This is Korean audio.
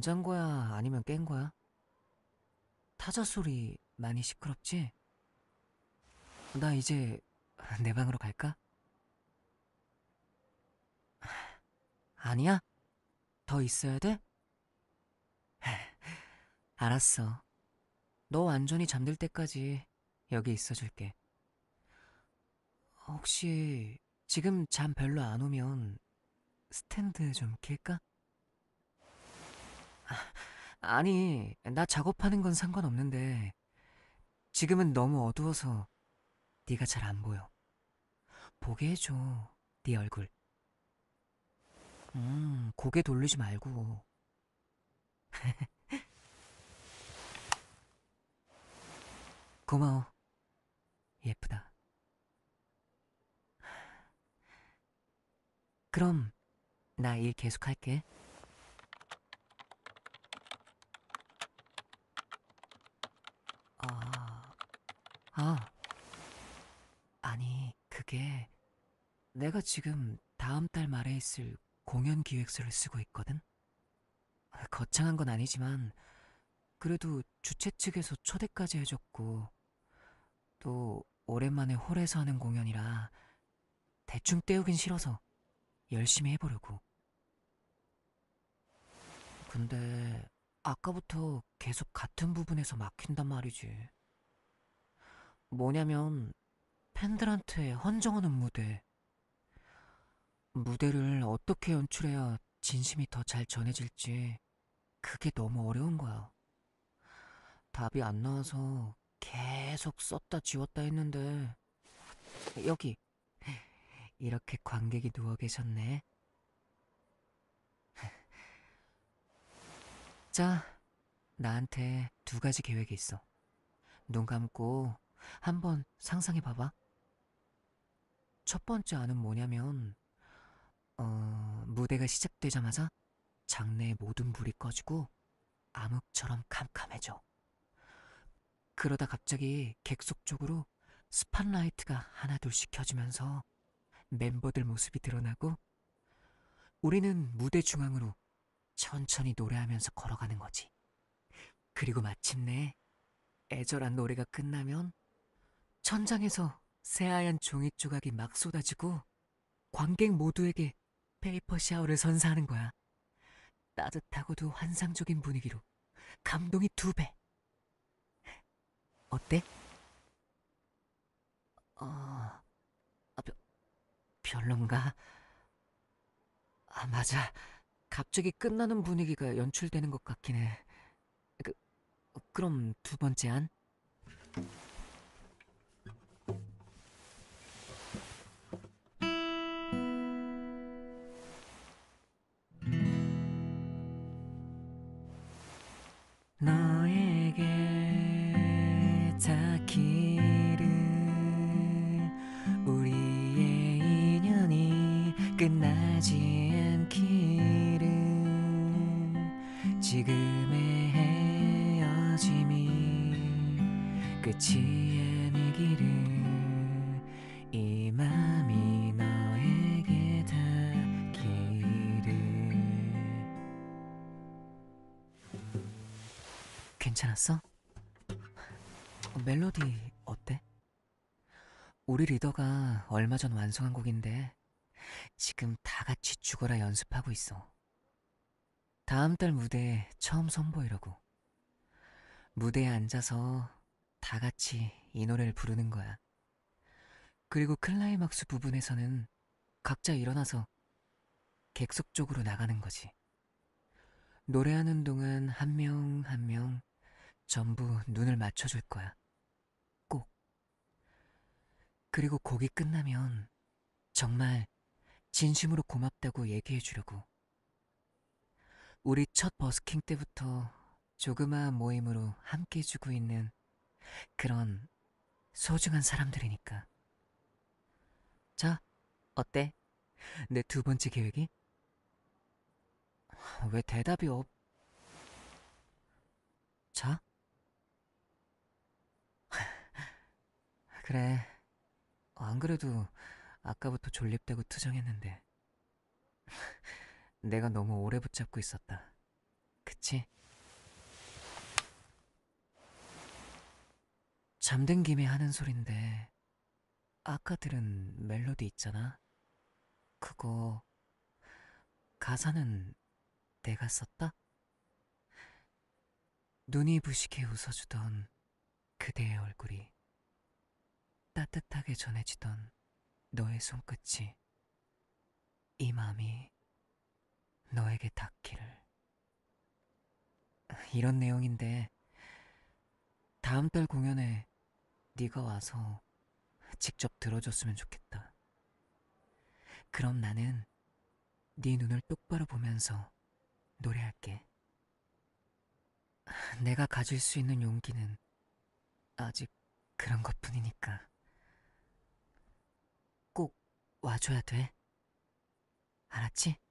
안 잔 거야? 아니면 깬 거야? 타자 소리 많이 시끄럽지? 나 이제 내 방으로 갈까? 아니야? 더 있어야 돼? 알았어. 너 완전히 잠들 때까지 여기 있어 줄게. 혹시 지금 잠 별로 안 오면 스탠드 좀 킬까? 아니, 나 작업하는 건 상관없는데 지금은 너무 어두워서 네가 잘 안 보여. 보게 해줘, 네 얼굴. 음, 고개 돌리지 말고. 고마워. 예쁘다. 그럼 나 일 계속할게. 아, 아니, 그게 내가 지금 다음 달 말에 있을 공연 기획서를 쓰고 있거든? 거창한 건 아니지만, 그래도 주최 측에서 초대까지 해줬고, 또 오랜만에 홀에서 하는 공연이라 대충 때우긴 싫어서 열심히 해보려고. 근데 아까부터 계속 같은 부분에서 막힌단 말이지. 뭐냐면 팬들한테 헌정하는 무대. 무대를 어떻게 연출해야 진심이 더 잘 전해질지 그게 너무 어려운 거야. 답이 안 나와서 계속 썼다 지웠다 했는데 여기 이렇게 관객이 누워 계셨네. 자, 나한테 두 가지 계획이 있어. 눈 감고 한번 상상해 봐봐. 첫 번째 안은 뭐냐면, 어, 무대가 시작되자마자 장내의 모든 불이 꺼지고 암흑처럼 캄캄해져. 그러다 갑자기 객석 쪽으로 스팟라이트가 하나둘씩 켜지면서 멤버들 모습이 드러나고 우리는 무대 중앙으로 천천히 노래하면서 걸어가는 거지. 그리고 마침내 애절한 노래가 끝나면 천장에서 새하얀 종이 조각이 막 쏟아지고 관객 모두에게 페이퍼 샤워를 선사하는 거야. 따뜻하고도 환상적인 분위기로 감동이 두 배. 어때? 어, 아, 별, 별론가? 아, 맞아. 갑자기 끝나는 분위기가 연출되는 것 같긴 해. 그, 그럼 두 번째 안? 끝이 아니기를 이 맘이 너에게 닿기를 괜찮았어? 멜로디 어때? 우리 리더가 얼마 전 완성한 곡인데 지금 다 같이 죽어라 연습하고 있어. 다음 달 무대에 처음 선보이려고. 무대에 앉아서 다 같이 이 노래를 부르는 거야. 그리고 클라이막스 부분에서는 각자 일어나서 객석 쪽으로 나가는 거지. 노래하는 동안 한 명 한 명 전부 눈을 맞춰줄 거야. 꼭. 그리고 곡이 끝나면 정말 진심으로 고맙다고 얘기해 주려고. 우리 첫 버스킹 때부터 조그마한 모임으로 함께 해주고 있는 그런 소중한 사람들이니까. 자, 어때? 내 두 번째 계획이? 왜 대답이 없... 자? 그래. 안 그래도 아까부터 졸립되고 투정했는데. 내가 너무 오래 붙잡고 있었다. 그치? 잠든 김에 하는 소린데 아까 들은 멜로디 있잖아. 그거 가사는 내가 썼다? 눈이 부시게 웃어주던 그대의 얼굴이 따뜻하게 전해지던 너의 손끝이 이 마음이 너에게 닿기를 이런 내용인데 다음 달 공연에 네가 와서 직접 들어줬으면 좋겠다. 그럼 나는 네 눈을 똑바로 보면서 노래할게. 내가 가질 수 있는 용기는 아직 그런 것 뿐이니까. 꼭 와줘야 돼. 알았지?